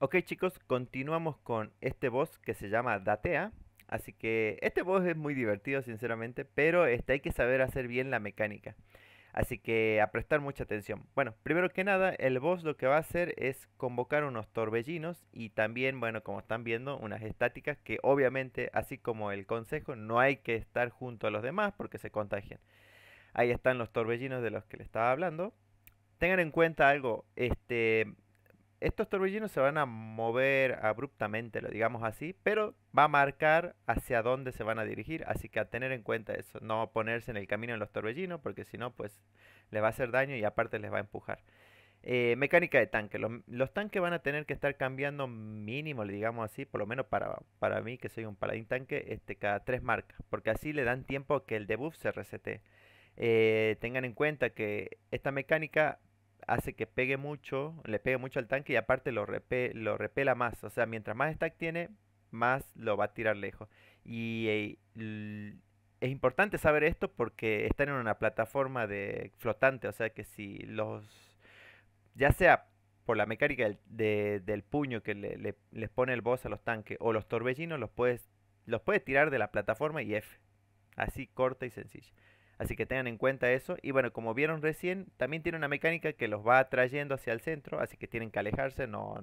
Ok chicos, continuamos con este boss que se llama Datea. Así que este boss es muy divertido sinceramente, pero este, hay que saber hacer bien la mecánica. Así que a prestar mucha atención. Bueno, primero que nada, el boss lo que va a hacer es convocar unos torbellinos y también, bueno, como están viendo, unas estáticas que obviamente, así como el consejo, no hay que estar junto a los demás porque se contagian. Ahí están los torbellinos de los que le estaba hablando. Tengan en cuenta algo, este, estos torbellinos se van a mover abruptamente, lo digamos así, pero va a marcar hacia dónde se van a dirigir, así que a tener en cuenta eso, no ponerse en el camino de los torbellinos, porque si no, pues les va a hacer daño y aparte les va a empujar. Eh, mecánica de tanque. Los, tanques van a tener que estar cambiando mínimo, digamos así, por lo menos para, para mí que soy un paladín tanque, este, cada tres marcas, porque así le dan tiempo a que el debuff se resete. Eh, tengan en cuenta que esta mecánica hace que pegue mucho, le pegue mucho al tanque y aparte lo, lo repela más. O sea, mientras más stack tiene, más lo va a tirar lejos. Y eh, es importante saber esto porque están en una plataforma de flotante, o sea que si los, ya sea por la mecánica del, puño que le, les pone el boss a los tanques o los torbellinos, los puedes, los puedes tirar de la plataforma y F. Así corta y sencilla. Así que tengan en cuenta eso. Y bueno, como vieron recién, también tiene una mecánica que los va atrayendo hacia el centro, así que tienen que alejarse, no,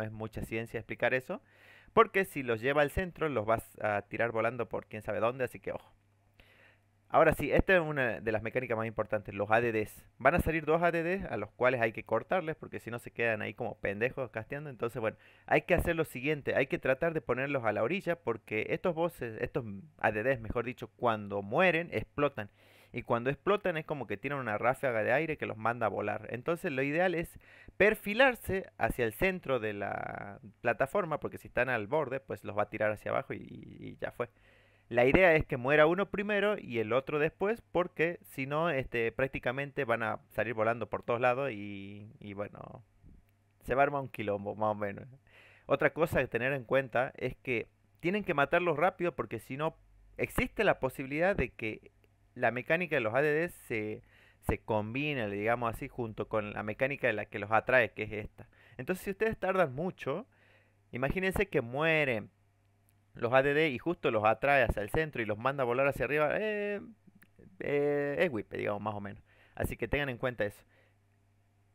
es mucha ciencia explicar eso. Porque si los lleva al centro, los vas a tirar volando por quién sabe dónde, así que ojo. Ahora sí, esta es una de las mecánicas más importantes, los ADDs. Van a salir dos ADDs a los cuales hay que cortarles porque si no se quedan ahí como pendejos casteando. Entonces, bueno, hay que hacer lo siguiente, hay que tratar de ponerlos a la orilla porque estos voces estos ADDs, mejor dicho, cuando mueren, explotan y cuando explotan es como que tienen una ráfaga de aire que los manda a volar. Entonces lo ideal es perfilarse hacia el centro de la plataforma, porque si están al borde, pues los va a tirar hacia abajo y, ya fue. La idea es que muera uno primero y el otro después, porque si no, este, prácticamente van a salir volando por todos lados y, bueno, se va a armar un quilombo, más o menos. Otra cosa que tener en cuenta es que tienen que matarlos rápido porque si no, existe la posibilidad de que la mecánica de los ADD se, combina, digamos así, junto con la mecánica de la que los atrae, que es esta. Entonces, si ustedes tardan mucho, imagínense que mueren los ADD y justo los atrae hacia el centro y los manda a volar hacia arriba, eh, eh, es whip, digamos, más o menos. Así que tengan en cuenta eso.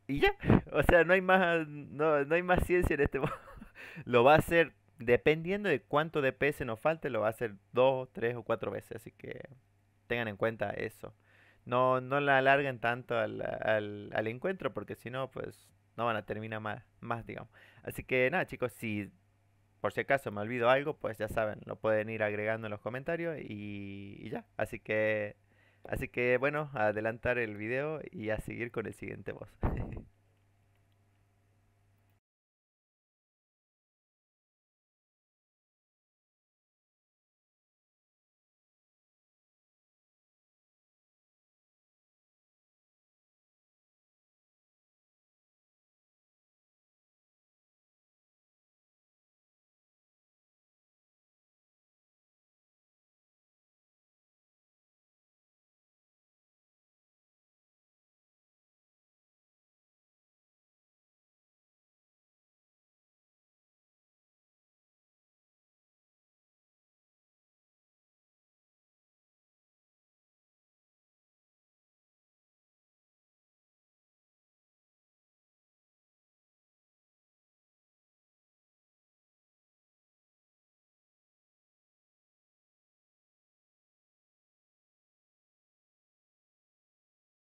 Y ya, o sea, no hay más, no, no hay más ciencia en este lo va a hacer, dependiendo de cuánto DPS nos falte, lo va a hacer dos, tres o cuatro veces. Así que tengan en cuenta eso. No, no la alarguen tanto al, al, encuentro porque si no, pues no van a terminar más, más, digamos. Así que nada, chicos, si por si acaso me olvido algo, pues ya saben, lo pueden ir agregando en los comentarios y, ya. Así que, así que bueno, adelantar el video y a seguir con el siguiente voz.